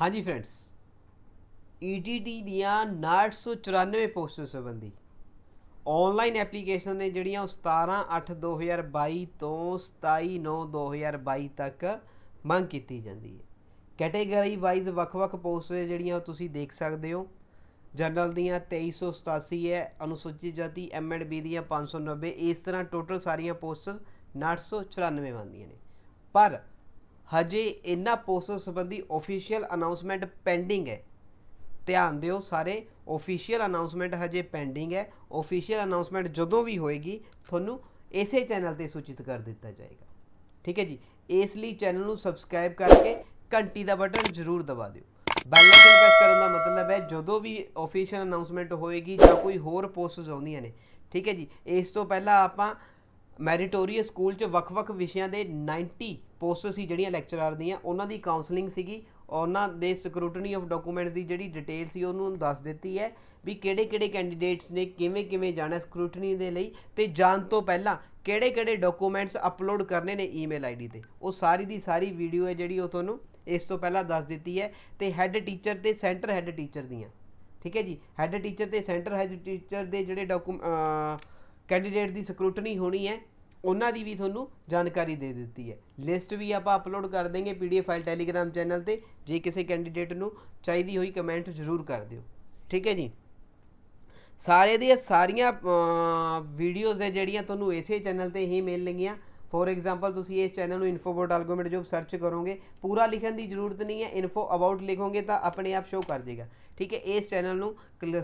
ਹਾਂਜੀ friends ETT ਦੀਆਂ 994 ਪੋਸਟਾਂ ਸੰਬੰਧੀ ਆਨਲਾਈਨ ਐਪਲੀਕੇਸ਼ਨ ਨੇ ਜਿਹੜੀਆਂ 17/8/2022 ਤੋਂ 27/9/2022 ਤੱਕ ਮੰਗ ਕੀਤੀ ਜਾਂਦੀ ਹੈ ਕੈਟਾਗਰੀ ਵਾਈਜ਼ ਵੱਖ-ਵੱਖ ਪੋਸਟ ਜਿਹੜੀਆਂ ਤੁਸੀਂ ਦੇਖ ਸਕਦੇ ਹੋ ਜਨਰਲ ਦੀਆਂ 2387 ਹੈ ਅਨੁਸੂਚਿਤ ਜਾਤੀ ਐਮਐਡਬੀ ਦੀਆਂ 590 ਇਸ ਤਰ੍ਹਾਂ ਟੋਟਲ ਸਾਰੀਆਂ ਪੋਸਟ 994 ਬਣਦੀਆਂ ਨੇ ਪਰ ਹਜੇ ਇਹਨਾਂ ਪੋਸਟ ਸੰਬੰਧੀ ਅਫੀਸ਼ੀਅਲ ਅਨਾਉਂਸਮੈਂਟ ਪੈਂਡਿੰਗ ਹੈ ਧਿਆਨ ਦਿਓ ਸਾਰੇ ਅਫੀਸ਼ੀਅਲ ਅਨਾਉਂਸਮੈਂਟ ਹਜੇ ਪੈਂਡਿੰਗ ਹੈ ਅਫੀਸ਼ੀਅਲ ਅਨਾਉਂਸਮੈਂਟ ਜਦੋਂ ਵੀ ਹੋਏਗੀ ਤੁਹਾਨੂੰ ਇਸੇ ਚੈਨਲ ਤੇ ਸੂਚਿਤ ਕਰ ਦਿੱਤਾ ਜਾਏਗਾ ਠੀਕ ਹੈ ਜੀ ਇਸ ਲਈ ਚੈਨਲ ਨੂੰ ਸਬਸਕ੍ਰਾਈਬ ਕਰਕੇ ਘੰਟੀ ਦਾ ਬਟਨ ਜ਼ਰੂਰ ਦਬਾ ਦਿਓ ਬੈਲ ਆਈਕਨ ਪ੍ਰੈਸ ਕਰਨ ਦਾ ਮਤਲਬ ਹੈ ਜਦੋਂ ਵੀ ਅਫੀਸ਼ੀਅਲ ਅਨਾਉਂਸਮੈਂਟ ਹੋਏਗੀ ਜਾਂ ਕੋਈ ਹੋਰ ਪੋਸਟਸ ਆਉਂਦੀਆਂ ਨੇ ਠੀਕ ਹੈ ਜੀ ਇਸ ਤੋਂ ਪਹਿਲਾਂ ਆਪਾਂ ਮੈਰੀਟੋਰੀਅਸ ਸਕੂਲ 'ਚ ਵੱਖ-ਵੱਖ ਵਿਸ਼ਿਆਂ ਦੇ 90 ਪੋਸਟ ਸੀ ਜਿਹੜੀਆਂ ਲੈਕਚਰਰ ਦੀਆਂ ਉਹਨਾਂ ਦੀ ਕਾਉਂਸਲਿੰਗ ਸੀਗੀ ਉਹਨਾਂ ਦੇ ਸਕਰੂਟਨੀ ਆਫ ਡਾਕੂਮੈਂਟਸ ਦੀ ਜਿਹੜੀ ਡਿਟੇਲ ਸੀ ਉਹਨੂੰ ਦੱਸ ਦਿੱਤੀ ਹੈ ਵੀ ਕਿਹੜੇ-ਕਿਹੜੇ ਕੈਂਡੀਡੇਟਸ ਨੇ ਕਿਵੇਂ-ਕਿਵੇਂ ਜਾਣਾ ਸਕਰੂਟਨੀ ਦੇ ਲਈ ਤੇ ਜਾਣ ਤੋਂ ਪਹਿਲਾਂ ਕਿਹੜੇ-ਕਿਹੜੇ ਡਾਕੂਮੈਂਟਸ ਅਪਲੋਡ ਕਰਨੇ ਨੇ ਈਮੇਲ ਆਈਡੀ ਤੇ ਉਹ ਸਾਰੀ ਦੀ ਸਾਰੀ ਵੀਡੀਓ ਹੈ ਜਿਹੜੀ ਉਹ ਤੁਹਾਨੂੰ ਇਸ ਤੋਂ ਪਹਿਲਾਂ ਦੱਸ ਦਿੱਤੀ ਹੈ ਤੇ ਹੈੱਡ ਟੀਚਰ ਤੇ ਸੈਂਟਰ ਹੈੱਡ ਟੀਚਰ ਦੀਆਂ ਠੀਕ ਹੈ ਜੀ ਹੈੱਡ ਟੀਚਰ ਤੇ ਸੈਂਟਰ ਹੈੱਡ ਟੀਚਰ ਦੇ ਜਿਹੜੇ ਡਾਕੂਮੈਂਟ ਕੈਂਡੀਡੇਟ ਦੀ ਸਕਰੂਟਨੀ ਹੋਣੀ ਹੈ ਉਹਨਾਂ ਦੀ ਵੀ ਤੁਹਾਨੂੰ ਜਾਣਕਾਰੀ ਦੇ ਦਿੱਤੀ ਹੈ ਲਿਸਟ ਵੀ ਆਪਾਂ ਅਪਲੋਡ ਕਰ ਦੇਂਗੇ ਪੀਡੀਐਫ ਫਾਈਲ ਟੈਲੀਗ੍ਰam ਚੈਨਲ ਤੇ ਜੇ ਕਿਸੇ ਕੈਂਡੀਡੇਟ ਨੂੰ ਚਾਹੀਦੀ ਹੋਈ ਕਮੈਂਟ ਜ਼ਰੂਰ ਕਰ ਦਿਓ ਠੀਕ ਹੈ ਜੀ ਸਾਰੇ ਦੀਆਂ ਸਾਰੀਆਂ ਵੀਡੀਓਜ਼ ਹੈ ਜਿਹੜੀਆਂ ਤੁਹਾਨੂੰ ਇਸੇ ਚੈਨਲ ਤੇ ਹੀ ਮਿਲਣਗੀਆਂ ਫੋਰ ਐਗਜ਼ਾਮਪਲ ਤੁਸੀਂ ਇਸ ਚੈਨਲ ਨੂੰ ਇਨਫੋ ਅਬਾਊਟ ਐਲਗੋਰਿਥਮ ਜੋ ਸਰਚ ਕਰੋਗੇ ਪੂਰਾ ਲਿਖਣ ਦੀ ਜ਼ਰੂਰਤ ਨਹੀਂ ਹੈ ਇਨਫੋ ਅਬਾਊਟ ਲਿਖੋਗੇ ਤਾਂ ਆਪਣੇ ਆਪ ਸ਼ੋ ਕਰ ਜਾਏਗਾ ਠੀਕ ਹੈ ਇਸ ਚੈਨਲ ਨੂੰ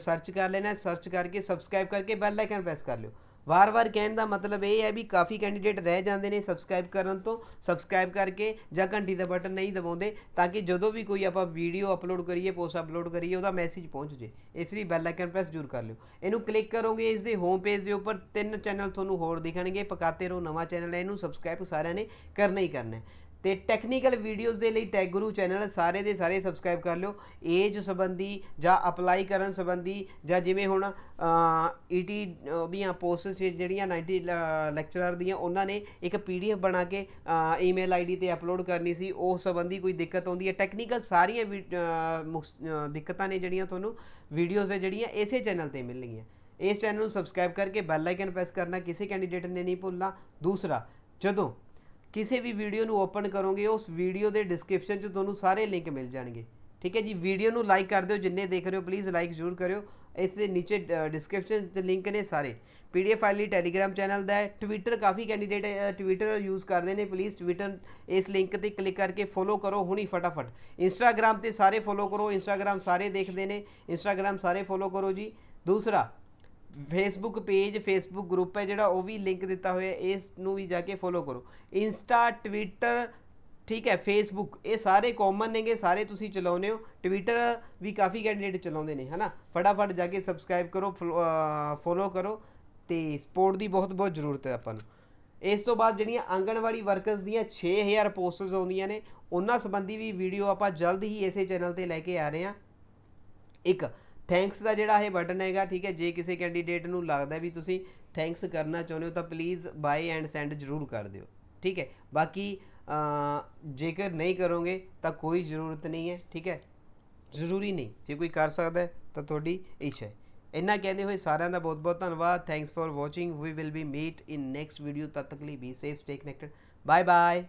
ਸਰਚ ਕਰ ਲੈਣਾ ਸਰਚ ਕਰਕੇ ਸਬਸਕ੍ਰਾਈਬ ਕਰਕੇ ਬੈਲ ਆਈਕਨ ਪ੍ਰੈਸ ਕਰ ਲਿਓ ਵਾਰ-ਵਾਰ ਕਹਿਣ ਦਾ ਮਤਲਬ ਇਹ ਹੈ ਵੀ ਕਾਫੀ ਕੈਂਡੀਡੇਟ ਰਹਿ ਜਾਂਦੇ ਨੇ ਸਬਸਕ੍ਰਾਈਬ ਕਰਨ ਤੋਂ ਸਬਸਕ੍ਰਾਈਬ ਕਰਕੇ ਜਾਂ ਘੰਟੀ ਦਾ ਬਟਨ ਨਹੀਂ ਦਬਾਉਂਦੇ ਤਾਂ ਕਿ ਜਦੋਂ ਵੀ ਕੋਈ ਆਪਾਂ ਵੀਡੀਓ ਅਪਲੋਡ ਕਰੀਏ ਪੋਸਟ ਅਪਲੋਡ ਕਰੀਏ ਉਹਦਾ ਮੈਸੇਜ ਪਹੁੰਚ ਜੇ ਇਸ ਲਈ ਬੈਲ ਆਈਕਨ ਪ੍ਰੈਸ ਜ਼ਰੂਰ ਕਰ ਲਿਓ ਇਹਨੂੰ ਕਲਿੱਕ ਕਰੋਗੇ ਇਸ ਦੇ ਹੋਮ ਪੇਜ ਦੇ ਉੱਪਰ ਤਿੰਨ ਚੈਨਲ ਤੁਹਾਨੂੰ ਹੋਰ ਦਿਖਣਗੇ ਪਕਾਤੇ ਰੋ ਨਵਾਂ ਚੈਨਲ ਹੈ ਇਹਨੂੰ ਸਬਸਕ੍ਰਾਈਬ ਸਾਰਿਆਂ ਨੇ ਕਰਨਾ ਹੀ ਕਰਨਾ ਹੈ ਤੇ ਟੈਕਨੀਕਲ ਵੀਡੀਓਜ਼ ਦੇ ਲਈ ਟੈਗ ਗੁਰੂ ਚੈਨਲ ਸਾਰੇ ਦੇ ਸਾਰੇ ਸਬਸਕ੍ਰਾਈਬ ਕਰ ਲਿਓ ਏਜ ਸੰਬੰਧੀ ਜਾਂ ਅਪਲਾਈ ਕਰਨ ਸੰਬੰਧੀ ਜਾਂ ਜਿਵੇਂ ਹੁਣ ਈਟੀ e ਉਹਦੀਆਂ ਪੋਸਟਸ ਜਿਹੜੀਆਂ 90 ਲੈਕਚਰਰ ਦੀਆਂ ਉਹਨਾਂ ਨੇ ਇੱਕ ਪੀਡੀਐਫ ਬਣਾ ਕੇ ਈਮੇਲ ਆਈਡੀ ਤੇ ਅਪਲੋਡ ਕਰਨੀ ਸੀ ਉਹ ਸੰਬੰਧੀ ਕੋਈ ਦਿੱਕਤ ਆਉਂਦੀ ਹੈ ਟੈਕਨੀਕਲ ਸਾਰੀਆਂ ਦਿੱਕਤਾਂ ਨੇ ਜਿਹੜੀਆਂ ਤੁਹਾਨੂੰ ਵੀਡੀਓਜ਼ ਹੈ ਜਿਹੜੀਆਂ ਇਸੇ ਚੈਨਲ ਤੇ ਮਿਲਣਗੀਆਂ ਇਸ ਚੈਨਲ ਨੂੰ ਸਬਸਕ੍ਰਾਈਬ ਕਰਕੇ ਬੈਲ ਆਈਕਨ ਪ੍ਰੈਸ ਕਰਨਾ ਕਿਸੇ ਕੈਂਡੀਡੇਟ ਨੇ ਨਹੀਂ ਭੁੱਲਣਾ ਦੂਸਰਾ ਜਦੋਂ ਕਿਸੇ ਵੀ ਵੀਡੀਓ ਨੂੰ ਓਪਨ ਕਰੋਗੇ ਉਸ ਵੀਡੀਓ ਦੇ ਡਿਸਕ੍ਰਿਪਸ਼ਨ 'ਚ ਤੁਹਾਨੂੰ ਸਾਰੇ ਲਿੰਕ ਮਿਲ ਜਾਣਗੇ ਠੀਕ ਹੈ ਜੀ ਵੀਡੀਓ ਨੂੰ ਲਾਈਕ ਕਰ ਦਿਓ ਜਿੰਨੇ ਦੇਖ ਰਹੇ ਹੋ ਪਲੀਜ਼ ਲਾਈਕ ਜ਼ਰੂਰ ਕਰਿਓ ਇਸ ਦੇ ਨੀਚੇ ਡਿਸਕ੍ਰਿਪਸ਼ਨ 'ਚ ਲਿੰਕ ਨੇ ਸਾਰੇ ਪੀਡੀਐਫ ਫਾਈਲ ਲਈ ਟੈਲੀਗ੍ਰam ਚੈਨਲ ਦਾ ਹੈ ਟਵਿੱਟਰ ਕਾਫੀ ਕੈਂਡੀਡੇਟ ਟਵਿੱਟਰ ਯੂਜ਼ ਕਰਦੇ ਨੇ ਪਲੀਜ਼ ਟਵਿੱਟਰ ਇਸ ਲਿੰਕ ਤੇ ਕਲਿੱਕ ਕਰਕੇ ਫੋਲੋ ਕਰੋ ਹੁਣੀ ਫਟਾਫਟ ਇੰਸਟਾਗ੍ਰam ਤੇ ਸਾਰੇ ਫੋਲੋ ਕਰੋ ਇੰਸਟਾਗ੍ਰam ਸਾਰੇ ਦੇਖਦੇ ਨੇ ਇੰਸਟਾਗ੍ਰam ਸਾਰੇ ਫੋਲੋ ਕਰੋ ਜੀ ਦੂਸਰਾ ਫੇਸਬੁੱਕ ਪੇਜ ਫੇਸਬੁੱਕ ਗਰੁੱਪ ਹੈ ਜਿਹੜਾ ਉਹ ਵੀ ਲਿੰਕ ਦਿੱਤਾ ਹੋਇਆ ਇਸ ਨੂੰ ਵੀ ਜਾ ਕੇ ਫੋਲੋ ਕਰੋ ਇੰਸਟਾ ਟਵਿੱਟਰ ਠੀਕ ਹੈ ਫੇਸਬੁੱਕ ਇਹ ਸਾਰੇ ਕਾਮਨ ਨੇਗੇ ਸਾਰੇ ਤੁਸੀਂ ਚਲਾਉਨੇ ਹੋ ਟਵਿੱਟਰ ਵੀ ਕਾਫੀ ਕੈਂਡੀਡੇਟ ਚਲਾਉਂਦੇ ਨੇ ਹਨਾ ਫਟਾਫਟ ਜਾ ਕੇ ਸਬਸਕ੍ਰਾਈਬ ਕਰੋ ਫੋਲੋ ਕਰੋ ਤੇ ਸਪੋਰਟ ਦੀ ਬਹੁਤ ਬਹੁਤ ਜ਼ਰੂਰਤ ਹੈ ਆਪਾਂ ਨੂੰ ਇਸ ਤੋਂ ਬਾਅਦ ਜਿਹੜੀਆਂ ਆਂਗਣਵਾੜੀ ਵਰਕਰਸ ਦੀਆਂ 6000 ਪੋਸਟਸ ਆਉਂਦੀਆਂ ਨੇ ਉਹਨਾਂ ਸੰਬੰਧੀ ਵੀ ਵੀਡੀਓ ਆਪਾਂ ਜਲਦ ਹੀ ਇਸੇ ਚੈਨਲ ਤੇ ਲੈ ਕੇ ਆ ਰਹੇ ਹਾਂ ਇੱਕ ਥੈਂਕਸ ਦਾ ਜਿਹੜਾ ਇਹ ਬਟਨ ਹੈਗਾ ਠੀਕ ਹੈ ਜੇ ਕਿਸੇ ਕੈਂਡੀਡੇਟ ਨੂੰ ਲੱਗਦਾ ਵੀ ਤੁਸੀਂ ਥੈਂਕਸ ਕਰਨਾ ਚਾਹੁੰਦੇ ਹੋ ਤਾਂ ਪਲੀਜ਼ ਬਾਈ ਐਂਡ ਸੈਂਡ ਜ਼ਰੂਰ ਕਰ ਦਿਓ ਠੀਕ ਹੈ ਬਾਕੀ ਜੇਕਰ ਨਹੀਂ ਕਰੋਗੇ ਤਾਂ ਕੋਈ ਜ਼ਰੂਰਤ ਨਹੀਂ ਹੈ ਠੀਕ ਹੈ ਜ਼ਰੂਰੀ ਨਹੀਂ ਜੇ ਕੋਈ ਕਰ ਸਕਦਾ ਤਾਂ ਤੁਹਾਡੀ ਇੱਛਾ ਹੈ ਇੰਨਾ ਕਹਿੰਦੇ ਹੋਏ ਸਾਰਿਆਂ ਦਾ ਬਹੁਤ ਬਹੁਤ ਧੰਨਵਾਦ thanks for watching we will be meet in next video ਤਦ ਤੱਕ ਲਈ be safe stay connected bye bye